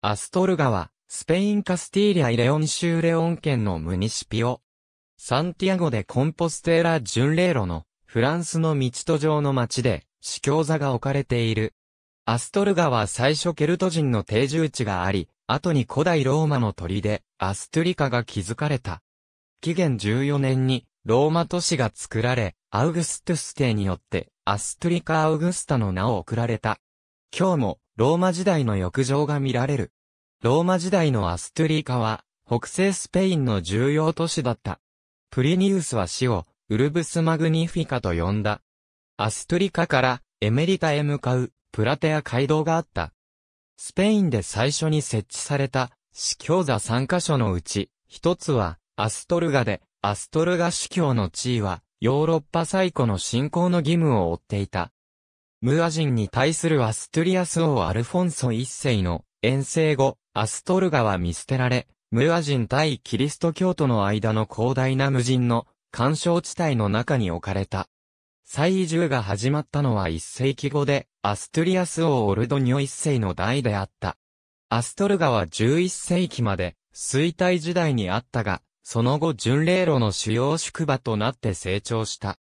アストルガは、スペインカスティーリア・イレオン州レオン県のムニシピオ。サンティアゴでコンポステーラ・ジュンレロの、フランスの道途上の町で、司教座が置かれている。アストルガは最初ケルト人の定住地があり、後に古代ローマの砦、アストゥリカが築かれた。紀元14年に、ローマ都市が作られ、アウグストゥス帝によって、アストゥリカ・アウグスタの名を贈られた。今日も、ローマ時代の浴場が見られる。ローマ時代のアストゥリーカは、北西スペインの重要都市だった。プリニウスは死を、ウルブスマグニフィカと呼んだ。アストゥリカからエメリタへ向かうプラテア街道があった。スペインで最初に設置された司教座3カ所のうち、一つはアストルガで、アストルガ司教の地位はヨーロッパ最古の信仰の義務を負っていた。ムア人に対するアストゥリアス王アルフォンソ一世の遠征後、アストルガは見捨てられ、ムア人対キリスト教徒の間の広大な無人の干渉地帯の中に置かれた。再移住が始まったのは1世紀後で、アストゥリアス王オルドニョ1世の代であった。アストルガは11世紀まで、衰退時代にあったが、その後巡礼路の主要宿場となって成長した。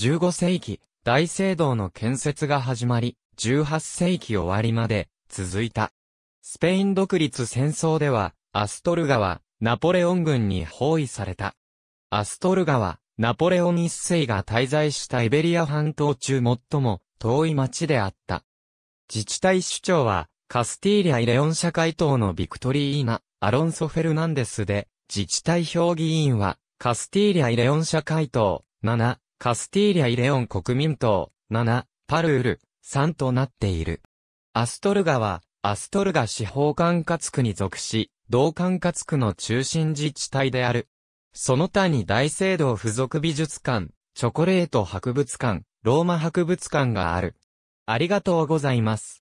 15世紀、大聖堂の建設が始まり、18世紀終わりまで続いた。スペイン独立戦争では、アストルガは、ナポレオン軍に包囲された。アストルガは、ナポレオン一世が滞在したイベリア半島中最も遠い町であった。自治体首長は、カスティーリア・イレオン社会党のビクトリーナ・アロンソ・フェルナンデスで、自治体評議員は、カスティーリア・イレオン社会党、7、カスティーリア・イレオン国民党、7、パルール、3となっている。アストルガは、アストルが司法管轄区に属し、同管轄区の中心自治体である。その他に大聖堂附属美術館、チョコレート博物館、ローマ博物館がある。ありがとうございます。